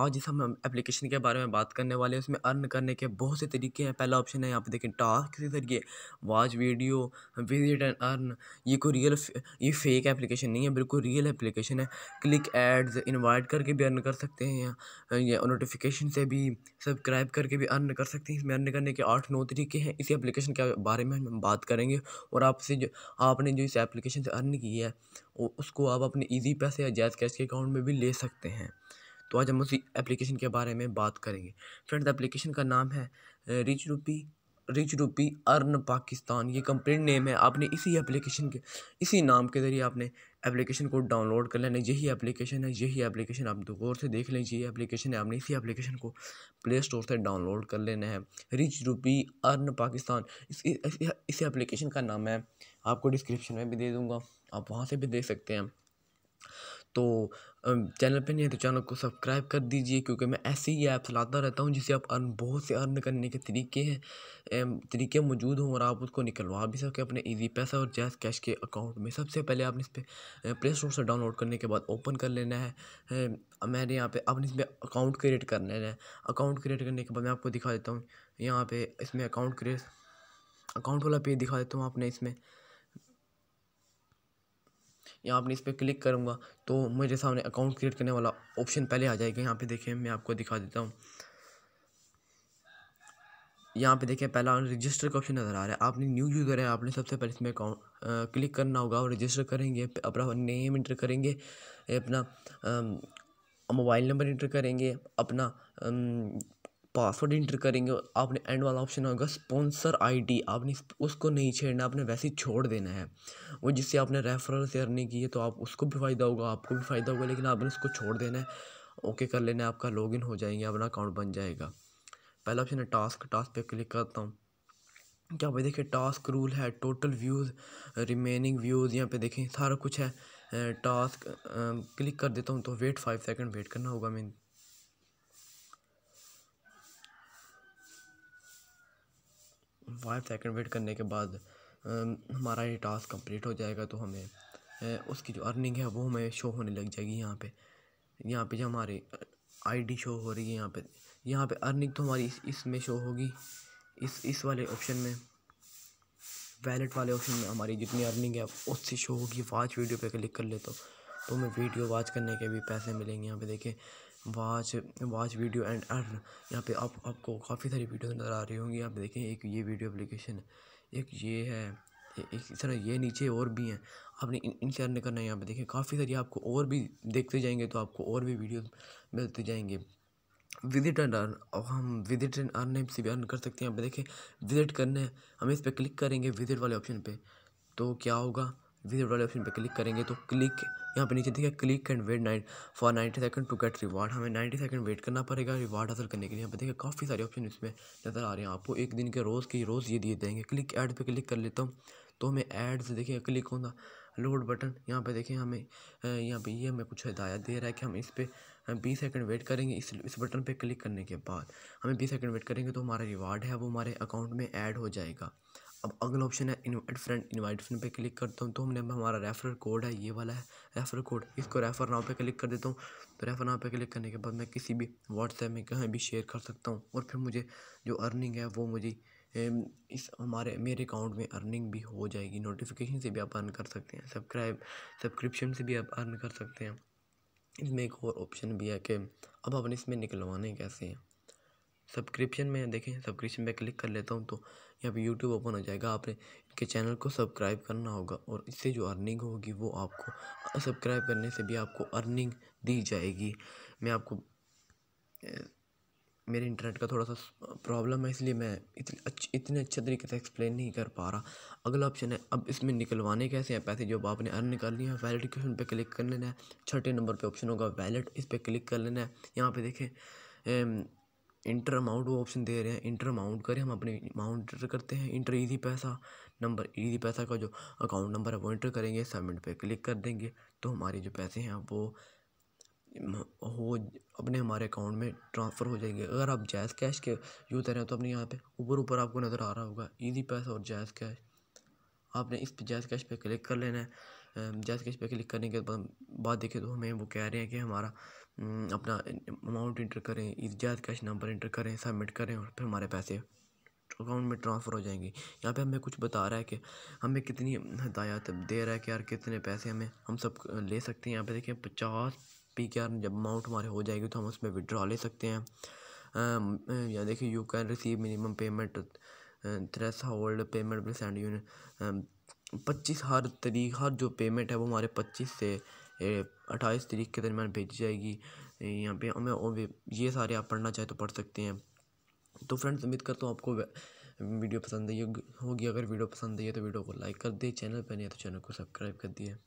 आज इस हम एप्लीकेशन के बारे में बात करने वाले हैं उसमें अर्न करने के बहुत से तरीके हैं पहला ऑप्शन है यहाँ पे देखें टास्क के जरिए watch video visit and earn ये कोई रियल ये फेक एप्लीकेशन नहीं है बिल्कुल रियल एप्लीकेशन है क्लिक एड्स इनवाइट करके भी अर्न कर सकते हैं या नोटिफिकेशन से भी सब्सक्राइब करके भी अर्न कर सकते हैं इसमें अर्न करने के आठ नौ तरीके हैं इसी एप्लीकेशन के बारे में हम बात करेंगे और आपसे जो आपने जो इस एप्लीकेशन से अर्न की है उसको आप अपने ईजी पैसे या जैज कैश के अकाउंट में भी ले सकते हैं तो आज हम उसी एप्लीकेशन के बारे में बात करेंगे फ्रेंड्स एप्लीकेशन का नाम है रिच रूपी रिच रूपी अर्न पाकिस्तान ये कंप्लीट नेम है आपने इसी एप्लीकेशन के इसी नाम के ज़रिए आपने एप्लीकेशन को डाउनलोड कर लेना यही एप्लीकेशन है यही एप्लीकेशन आप गौर से देख लें ये एप्लीकेशन है आपने इसी एप्लीकेशन को प्ले स्टोर से डाउनलोड कर लेना है रिच रूपी अर्न पाकिस्तान इस इस एप्लीकेशन का नाम है आपको डिस्क्रिप्शन में भी दे दूँगा आप वहाँ से भी देख सकते हैं तो चैनल पे नहीं है तो चैनल को सब्सक्राइब कर दीजिए क्योंकि मैं ऐसे ही ऐप्स लाता रहता हूँ जिसे आप अर्न बहुत से अर्न करने के तरीके हैं तरीके मौजूद हों और आप उसको निकलवा भी सकें अपने इजी पैसा और जैस कैश के अकाउंट में सबसे पहले आपने इस पर प्ले स्टोर से डाउनलोड करने के बाद ओपन कर लेना है मैंने यहाँ पे आपने इसमें अकाउंट क्रिएट कर लेना है अकाउंट क्रिएट करने के बाद मैं आपको दिखा देता हूँ यहाँ पर इसमें अकाउंट क्रिएट अकाउंट वाला पेज दिखा देता हूँ आपने इसमें यहाँ अपने इस पर क्लिक करूँगा तो मेरे सामने अकाउंट क्रिएट करने वाला ऑप्शन पहले आ जाएगा यहाँ पे देखें मैं आपको दिखा देता हूँ यहाँ पे देखें पहला रजिस्टर का ऑप्शन नज़र आ रहा है आपने न्यू यूज़र है आपने सबसे पहले इसमें अकाउंट क्लिक करना होगा और रजिस्टर करेंगे अपना नेम इंटर करेंगे अपना मोबाइल नंबर इंटर करेंगे अपना पासवर्ड इंटर करेंगे आपने एंड वाला ऑप्शन होगा स्पॉन्सर आईडी आपने उसको नहीं छेड़ना आपने वैसे ही छोड़ देना है वो जिससे आपने रेफरल शेयर नहीं किए तो आप उसको भी फ़ायदा होगा आपको भी फ़ायदा होगा लेकिन आपने उसको छोड़ देना है ओके कर लेना है आपका लॉगिन हो जाएंगे अपना अकाउंट बन जाएगा पहला ऑप्शन है टास्क टास्क पर क्लिक करता हूँ क्या भाई देखिए टास्क रूल है टोटल व्यूज़ रिमेनिंग व्यूज़ यहाँ पे देखें सारा कुछ है टास्क क्लिक कर देता हूँ तो वेट फाइव सेकंड वेट करना होगा मैं फाइव सेकंड वेट करने के बाद हमारा ये टास्क कंप्लीट हो जाएगा तो हमें उसकी जो अर्निंग है वो हमें शो होने लग जाएगी यहाँ पे यहाँ पे जो हमारी आईडी शो हो रही है यहाँ पे यहाँ पे अर्निंग तो हमारी इसमें इस शो होगी इस इस वाले ऑप्शन में वैलेट वाले ऑप्शन में हमारी जितनी अर्निंग है उससे शो होगी वाच वीडियो पे क्लिक कर ले तो, तो हमें वीडियो वाच करने के भी पैसे मिलेंगे यहाँ पे देखें watch watch video and earn यहाँ पे आप आपको काफ़ी सारी वीडियो नज़र आ रही होंगी आप देखें एक ये वीडियो एप्लीकेशन है एक ये है एक तरह ये नीचे और भी हैं आपने इन इन करना है यहाँ पे देखें काफ़ी सारी आपको और भी देखते जाएंगे तो आपको और भी वीडियो मिलते जाएंगे विजिट एंड अर्न और हम विजिट एंड अर्न से भी अर्न कर सकते हैं यहाँ पे देखें विजिट करने हम इस पर क्लिक करेंगे विजिट वाले ऑप्शन पर तो क्या होगा वीडियो वाले ऑप्शन पर क्लिक करेंगे तो क्लिक यहाँ पे नीचे देखिए click and wait nine for ninety second to get reward हमें नाइन्टी सेकंड वेट करना पड़ेगा रिवार्ड हासिल करने के लिए यहाँ पे देखिए काफ़ी सारे ऑप्शन इसमें नज़र आ रहे हैं आपको एक दिन के रोज़ के रोज़ ये दिए देंगे क्लिक ऐड पर क्लिक कर लेता हूँ तो हमें एड्स देखिए क्लिक होना लोड बटन यहाँ पे देखिए हमें यहाँ पे ये हमें कुछ हिदायत दे रहा है कि हम इस पर बीस सेकंड वेट करेंगे इस इस बटन पे क्लिक करने के बाद हमें बीस सेकंड वेट करेंगे तो हमारा रिवार्ड है वो हमारे अकाउंट में ऐड हो जाएगा अब अगला ऑप्शन है इनवाइट फ्रेंड इनवाइट फ्रेंड पे क्लिक करता हूँ तो हमने हमारा रेफरल कोड है ये वाला है रेफरल कोड इसको रेफर नाव पे क्लिक कर देता हूँ तो रेफर नाव पे क्लिक करने के बाद मैं किसी भी व्हाट्सएप में कहीं भी शेयर कर सकता हूँ और फिर मुझे जो अर्निंग है वो मुझे इस हमारे मेरे अकाउंट में अर्निंग भी हो जाएगी नोटिफिकेशन से भी आप अर्न कर सकते हैं सब्सक्राइब सब्सक्रिप्शन से भी आप अर्न कर सकते हैं इसमें एक और ऑप्शन भी है कि अब आपने इसमें निकलवाने कैसे हैं सब्सक्रिप्शन में देखें सब्सक्रिप्शन पे क्लिक कर लेता हूँ तो यहाँ पे यूट्यूब ओपन हो जाएगा आपने इनके चैनल को सब्सक्राइब करना होगा और इससे जो अर्निंग होगी वो आपको सब्सक्राइब करने से भी आपको अर्निंग दी जाएगी मैं आपको मेरे इंटरनेट का थोड़ा सा प्रॉब्लम है इसलिए मैं इतने अच्छे इतने अच्छे तरीके से एक्सप्लेन नहीं कर पा रहा अगला ऑप्शन है अब इसमें निकलवाने कैसे हैं पैसे जो आपने अर्न कर लिए हैं वैलेट के ऑप्शन पर क्लिक कर लेना है छठे नंबर पे ऑप्शन होगा वैलेट इस पर क्लिक कर लेना है यहाँ पे देखें इंटर अमाउंट वो ऑप्शन दे रहे हैं इंटर अमाउंट करें हम अपने अमाउंट इंटर करते हैं enter Easypaisa number Easypaisa का जो अकाउंट नंबर है वो इंटर करेंगे सबमिट पे क्लिक कर देंगे तो हमारे जो पैसे हैं वो हो अपने हमारे अकाउंट में ट्रांसफ़र हो जाएंगे अगर आप जैज़ कैश के यूज़ कर रहे हैं तो अपने यहाँ पे ऊपर ऊपर आपको नज़र आ रहा होगा ईजी पैसा और जैज़ कैश आपने इस पर जैज़ कैश पे क्लिक कर लेना है जैज़ कैश पे क्लिक करने के बाद देखिए तो हमें वो कह रहे हैं कि हमारा हम्म, अपना अमाउंट इंटर करें ईजाद कैश नंबर इंटर करें सबमिट करें और फिर हमारे पैसे अकाउंट में ट्रांसफ़र हो जाएंगे यहाँ पे हमें कुछ बता रहा है कि हमें कितनी हदायत दे रहा है कि यार कितने पैसे हमें हम सब ले सकते हैं यहाँ पे देखिए पचास पी के जब अमाउंट हमारे हो जाएगी तो हम उसमें विड्रॉ ले सकते हैं यहाँ देखिए you can receive minimum payment threshold payment send unit पच्चीस हर तरीक हर जो पेमेंट है वो हमारे पच्चीस से अट्ठाईस तरीक के दरमियान भेजी जाएगी यहाँ पे हमें और ये सारे आप पढ़ना चाहें तो पढ़ सकते हैं तो फ्रेंड्स उम्मीद करता हूँ आपको वीडियो पसंद आई होगी अगर वीडियो पसंद आई है तो वीडियो को लाइक कर दिए चैनल पर नहीं है तो चैनल को सब्सक्राइब कर दिए